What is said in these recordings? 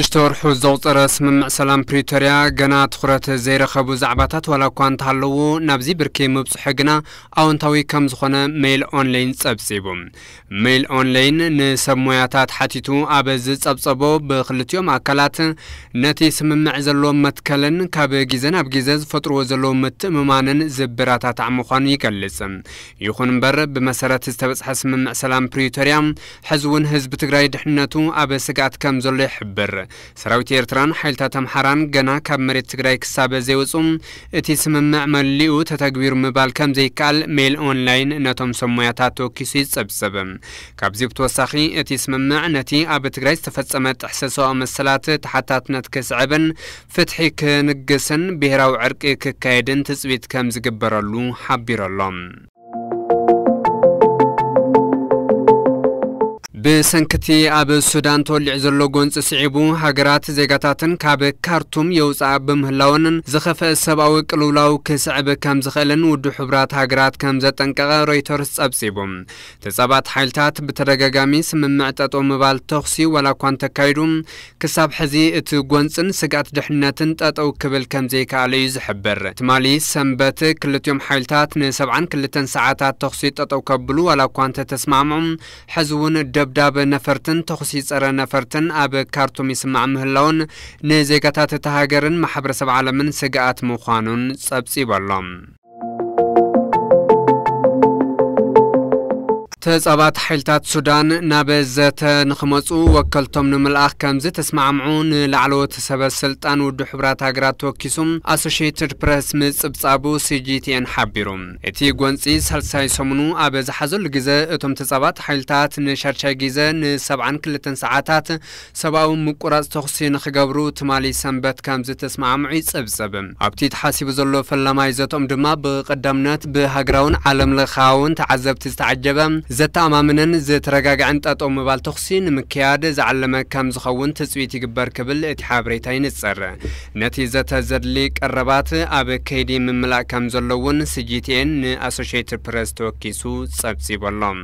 ሽዱሽተ ወርሑ ዘውፀረ ስምምዕ ሰላም ፕሪቶርያ ገና ትኩረት ዘይረኸቡ ዛዕባታት ዋላ እኳ እንተሃለዉ ናብዚ ብርኪ ምብፅሑ ግና ኣወንታዊ ከም ዝኾነ ሜይል ኦንላይን ጸብጺቡ ሜይል ኦንላይን ንሰብ ሞያታት ሓቲቱ ኣብ ዝጸብጸቦ ብክልቲኦም ኣካላት ነቲ ስምምዕ ዘለዎም መትከልን ካብ ግዜ ናብ ግዜ ዝፈጥርዎ ዘለዎ ምትእምማንን ዝብራታታዕ ምዃኑ ይገልጽ ይኹን እምበር ብመሰረት ዝተበጽሐ ስምምዕ ሰላም ፕሪቶርያ ሕዚ እውን ህዝቢ ትግራይ ድሕንነቱ ኣብ ስጋኣት ከም ዘሎ ይሕብር ሰራዊት ኤርትራን ሓይልታት ኣምሓራን ገና ካብ መሬት ትግራይ ክሳበ ዘይወፁ እቲ ስምምዕ መሊኡ ተተግቢሩ ምባል ከም ዘይከኣል ሜል ኦንላይን ነቶም ሰሞያታት ተወኪሱ ይፀብፀብ ካብዚ ብተወሳኺ እቲ ስምምዕ ነቲ ኣብ ትግራይ ዝተፈፀመ ጥሕሰት መሰላት ተሓታትነት ክስዕብን ፍትሒ ክንግስን ብሔራዊ ዕርቂ ክካየድን ትፅቢት ከም ዝግበረሉ ሓቢሩ ኣሎም ብሰንክቲ ኣብ ሱዳን ተወሊዑ ዘሎ ጎንፂ ስዒቡ ሃገራት ዜጋታትን ካብ ካርቱም የውፃእ ብምህላውን ዝኸፍአ ሰብኣዊ ቅልውላው ክስዕብ ከም ዝኽእልን ውዱ ሕቡራት ሃገራት ከም ዘጠንቀቐ ሮይተርስ ጸብጺቡ ተጻባት ሓይልታት ብተደጋጋሚ ስምምዕ ጠጦ ምባል ተኽሲ ዋላ እኳ እንተካይዱ ክሳብ ሕዚ እቲ ጎንፅን ስጋት ድሕንነትን ጠጠው ክብል ከም ዘይከኣለ እዩ ዝሕብር ትማሊ ሰንበት ክልትዮም ሓይልታት ን72 ሰዓታት ተኽሲ ጠጠው ከብሉ ዋላ እኳ እንተተስማዕምዑ ሕዚ እውን ደብ ምድብዳብ ነፈርትን ተኩሲ ፀረ ነፈርትን ኣብ ካርቱም ይስማዕ ምህላውን ንዜጋታት እቲ ሃገርን ማሕበረሰብ ዓለምን ስግኣት ምዃኑን ጸብጺበሎም ተጻባት ሓይልታት ሱዳን ናብ ዘተ ንኽመፁ ወከልቶም ንምልኣኽ ከምዚ ተስማዕምዑ ንላዕለዎት ሰበ ስልጣን ውዱ ሕቡራት ሃገራት ተወኪሱም ኣሶሽትድ ፕረስ ምፅብጻቡ ሲጂቲኤን ሓቢሩ እቲ ጐንፂ ሳልሳይ ሰሙኑ ኣብ ዝሓዘሉ ግዜ እቶም ተጻባት ሓይልታት ንሻርሻይ ግዜ ን72 ሰዓታት ሰብኣዊ ምቁራፅ ተኽሲ ንኽገብሩ ትማሊ ሰንበት ከምዚ ተስማዕምዑ ይጽብጽብ ኣብቲ ተሓሲቡ ዘሎ ፈላማይ ዘቶም ድማ ብቐዳምነት ብሃገራውን ዓለም ለኻውን ተዓዘብቲ ዝተዓጀበ ዘተኣማምነን ዝተረጋግዐን ጠጠው ምባል ተኽሲ ንምክያድ ዝዓለመ ከም ዝኸውን ትፅቢት ይግበር ክብል እቲ ሓበሬታ ይንፅር ነቲ ዘተ ዘድሊ ቀረባት ኣብ ከይዲ ምምላእ ከም ዘለውን ስጂቲኤን ንኣሶሽትድ ፕረስ ተወኪሱ ጸብጺበሎም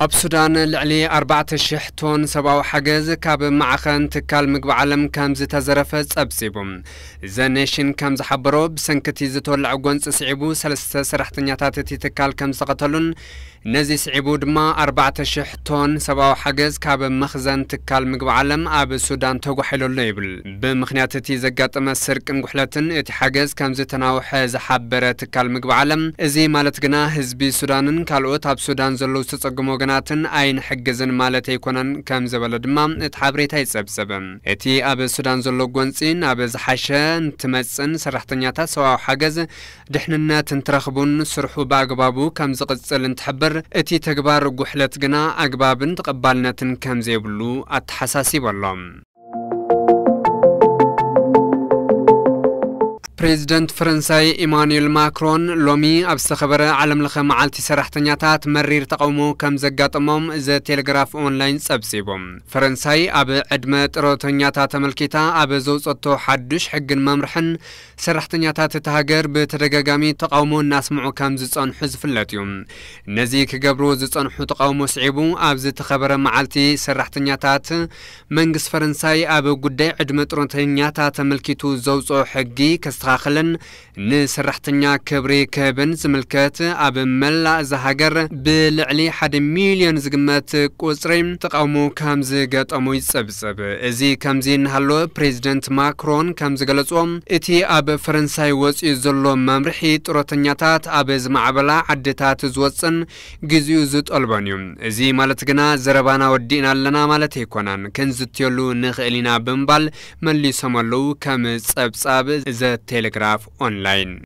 اب سودان لعلي 4000 تون سباو حجز كاب معخن تكال مقب علم كم زت زرفت ابسيبم زنيشن كم زحبرو بسنكتي زت ولع جون سعبو سلست سرحت نياتات تكال كم سقتلون نزي سعبو دما 4000 تون سباو حجز كاب مخزن تكال مقب علم اب سودان تجو حلو ليبل بمخنيات تي زقت ما سرق انجحلتن ات حجز كم زت ناو حز حبرت تكال مقب علم ازي مالت جناه زبي سودانن كالوت اب سودان زلوس تقمو ወገናትን ኣይን ሕግዝን ማለት ኣይኮነን ከም ዝበለ ድማ እቲ ሓበሬታ ይጸብጸብን እቲ ኣብ ሱዳን ዘሎ ጐንፂ ናብ ዝሓሸ እንትመፅን ሰራሕተኛታት ሰብኣዊ ሓገዝ ድሕንነት እንትረኽቡን ስርሑ ብኣግባቡ ከም ዝቕጽል እንትሕብር እቲ ተግባር ጉሕለት ግና ኣግባብን ተቐባልነትን ከም ዘይብሉ ኣተሓሳሲቡ ኣሎ ፕሬዚደንት ፈረንሳይ ኢማኑኤል ማክሮን ሎሚ ኣብ ዝተኸበረ ዓለም ለኸ መዓልቲ ሰራሕተኛታት መሪር ተቃውሞ ከም ዘጋጠሞም ዘ ቴሌግራፍ ኦንላይን ጸብጺቦም ፈረንሳይ ኣብ ዕድመ ጥሮተኛታት ተመልኪታ ኣብ ዘውፀቶ ሓዱሽ ሕግን መምርሕን ሰራሕተኛታት እቲ ሃገር ብተደጋጋሚ ተቃውሞ እናስምዑ ከም ዝጸንሑ ዝፍለጥ እዩ ነዚ ክገብሩ ዝጸንሑ ተቃውሞ ስዒቡ ኣብ ዝተኸበረ መዓልቲ ሰራሕተኛታት መንግስቲ ፈረንሳይ ኣብ ጉዳይ ዕድመ ጥሮተኛታት ተመልኪቱ ዘውፅኦ ሕጊ ከስተኻ ማእኸልን ንሰራሕተኛ ክብሪ ክህብን ዝምልከት ኣብ መላእ እዛ ሃገር ብልዕሊ ሓደ ሚልዮን ዝግመት ቁፅሪ ተቃውሞ ከም ዝገጠሙ ይፀብፅብ እዚ ከምዚ እናሃሎ ፕሬዚደንት ማክሮን ከም ዝገለፅዎም እቲ ኣብ ፈረንሳይ ወፂኡ ዘሎ መምርሒ ጡረተኛታት ኣብ ዝማዕበላ ዓድታት ዝወፅን ግዜኡ ዝጠልበን እዩ እዚ ማለት ግና ዘረባና ወዲእና ኣለና ማለት ኣይኮናን ክንዝትየሉ ንኽእል ኢና ብምባል መሊሶም ኣለዉ ከም ጸብጻብ ዘቴል telegraph online